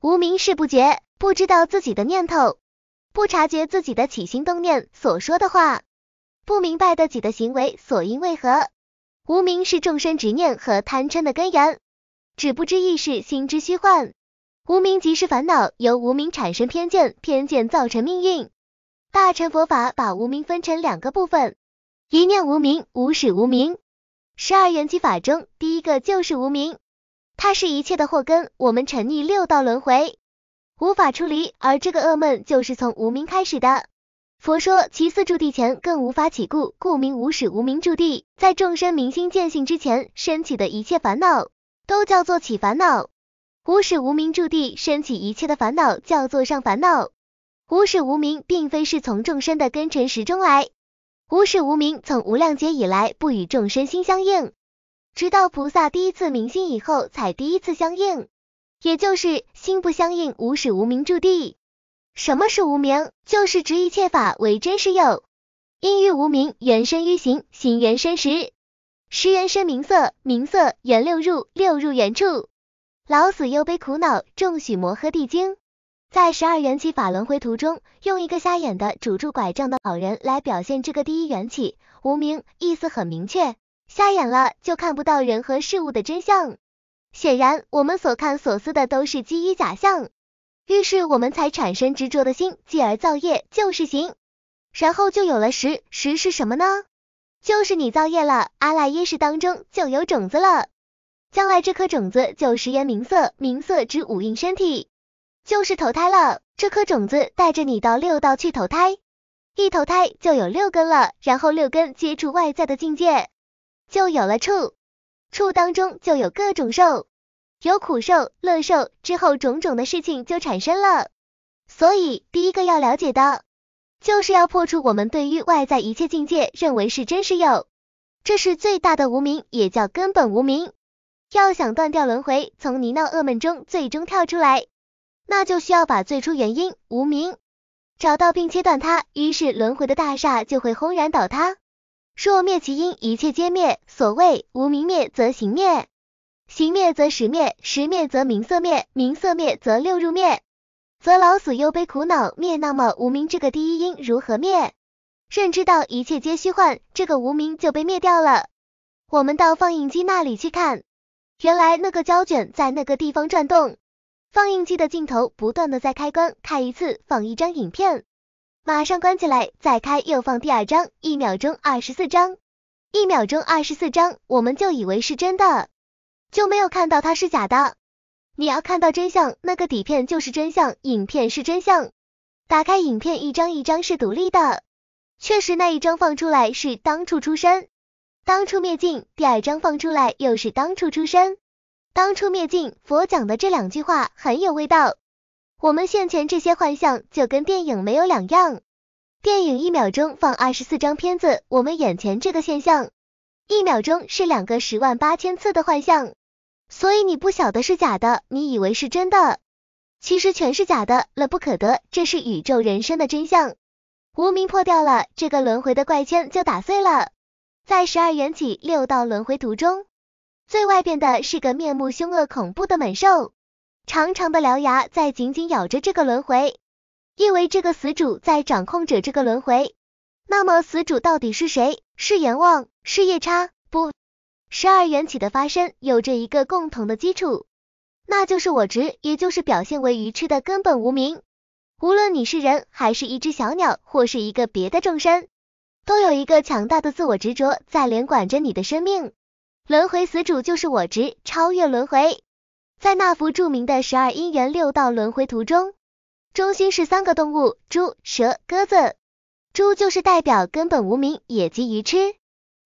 无名是不觉，不知道自己的念头，不察觉自己的起心动念，所说的话，不明白自己的行为所因为何。无名是众生执念和贪嗔的根源，只不知意识心之虚幻。无名即是烦恼，由无名产生偏见，偏见造成命运。大乘佛法把无名分成两个部分：一念无名，无始无名。十二缘起法中第一个就是无名。它是一切的祸根，我们沉溺六道轮回，无法出离。而这个噩梦就是从无名开始的。佛说，其四住地前更无法起故，故名无始无名住地。在众生明心见性之前，升起的一切烦恼，都叫做起烦恼。无始无名住地升起一切的烦恼，叫做上烦恼。无始无名并非是从众生的根尘时中来，无始无名从无量劫以来，不与众生心相应。直到菩萨第一次明心以后，才第一次相应，也就是心不相应无始无明住地。什么是无明？就是执一切法为真实有。因遇无明，缘生于行，行缘生识，识缘生名色，名色缘六入，六入缘处。老死忧悲苦恼，众许摩诃地经，在十二缘起法轮回途中，用一个瞎眼的拄住拐杖的老人来表现这个第一缘起无明，意思很明确。瞎眼了，就看不到人和事物的真相。显然，我们所看所思的都是基于假象，于是我们才产生执着的心，继而造业，就是行。然后就有了识，识是什么呢？就是你造业了，阿赖耶识当中就有种子了。将来这颗种子就食言名色，名色指五蕴身体，就是投胎了。这颗种子带着你到六道去投胎，一投胎就有六根了，然后六根接触外在的境界。就有了畜，畜当中就有各种受，有苦受、乐受，之后种种的事情就产生了。所以第一个要了解的，就是要破除我们对于外在一切境界认为是真实有，这是最大的无名，也叫根本无名。要想断掉轮回，从泥淖恶梦中最终跳出来，那就需要把最初原因无名找到并切断它，于是轮回的大厦就会轰然倒塌。若灭其因，一切皆灭。所谓无明灭，则行灭；行灭则识灭，识灭则名色灭，名色灭则六入灭，则老死忧悲苦恼灭。那么无明这个第一因如何灭？认知到一切皆虚幻，这个无明就被灭掉了。我们到放映机那里去看，原来那个胶卷在那个地方转动，放映机的镜头不断的在开关，开一次放一张影片。马上关起来，再开又放第二张，一秒钟二十四张，一秒钟二十四张，我们就以为是真的，就没有看到它是假的。你要看到真相，那个底片就是真相，影片是真相。打开影片一张一张是独立的，确实那一张放出来是当初出生，当初灭尽；第二张放出来又是当初出生，当初灭尽。佛讲的这两句话很有味道。我们现前这些幻象就跟电影没有两样，电影一秒钟放二十四张片子，我们眼前这个现象，一秒钟是两个十万八千次的幻象，所以你不晓得是假的，你以为是真的，其实全是假的，乐不可得，这是宇宙人生的真相。无名破掉了这个轮回的怪圈，就打碎了。在十二缘起六道轮回图中，最外边的是个面目凶恶、恐怖的猛兽。长长的獠牙在紧紧咬着这个轮回，意味这个死主在掌控着这个轮回。那么死主到底是谁？是阎王，是夜叉，不？十二缘起的发生有着一个共同的基础，那就是我执，也就是表现为愚痴的根本无名。无论你是人，还是一只小鸟，或是一个别的众生，都有一个强大的自我执着在连管着你的生命。轮回死主就是我执，超越轮回。在那幅著名的十二因缘六道轮回图中，中心是三个动物：猪、蛇、鸽子。猪就是代表根本无名，也即愚痴。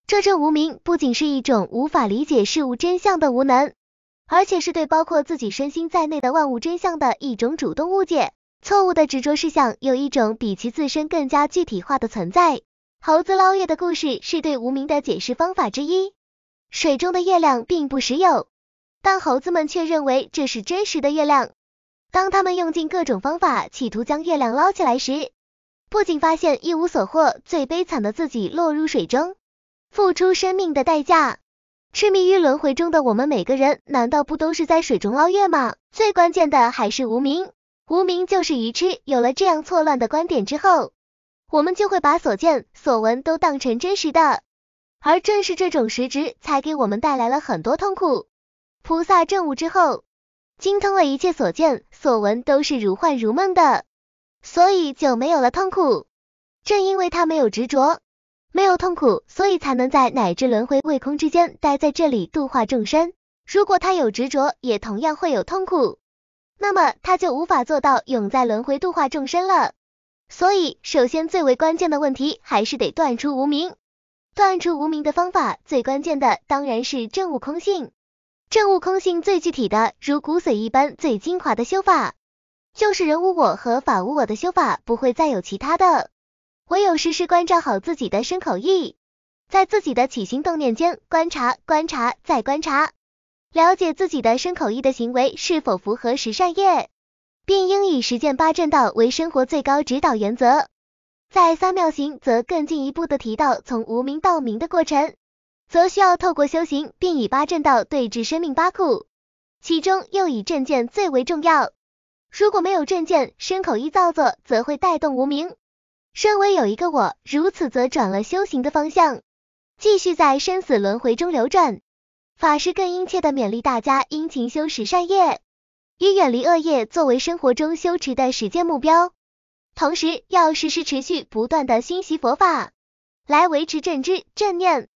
这阵无名不仅是一种无法理解事物真相的无能，而且是对包括自己身心在内的万物真相的一种主动误解、错误的执着。是想有一种比其自身更加具体化的存在。猴子捞月的故事是对无名的解释方法之一。水中的月亮并不时有。但猴子们却认为这是真实的月亮。当他们用尽各种方法企图将月亮捞起来时，不仅发现一无所获，最悲惨的自己落入水中，付出生命的代价。痴迷于轮回中的我们每个人，难道不都是在水中捞月吗？最关键的还是无名，无名就是愚痴。有了这样错乱的观点之后，我们就会把所见所闻都当成真实的，而正是这种实质，才给我们带来了很多痛苦。菩萨证悟之后，精通了一切所见所闻都是如幻如梦的，所以就没有了痛苦。正因为他没有执着，没有痛苦，所以才能在乃至轮回未空之间待在这里度化众生。如果他有执着，也同样会有痛苦，那么他就无法做到永在轮回度化众生了。所以，首先最为关键的问题还是得断除无明。断除无明的方法，最关键的当然是证悟空性。证悟空性最具体的，如骨髓一般最精华的修法，就是人无我和法无我的修法，不会再有其他的。唯有时时关照好自己的身口意，在自己的起心动念间观察、观察再观察，了解自己的身口意的行为是否符合十善业，并应以实践八正道为生活最高指导原则。在三妙行则更进一步的提到从无名到名的过程。则需要透过修行，并以八正道对治生命八苦，其中又以正见最为重要。如果没有正见，身口意造作则会带动无明。身为有一个我，如此则转了修行的方向，继续在生死轮回中流转。法师更殷切的勉励大家，殷勤修持善业，以远离恶业作为生活中修持的实践目标，同时要时时持续不断的熏习佛法，来维持正知正念。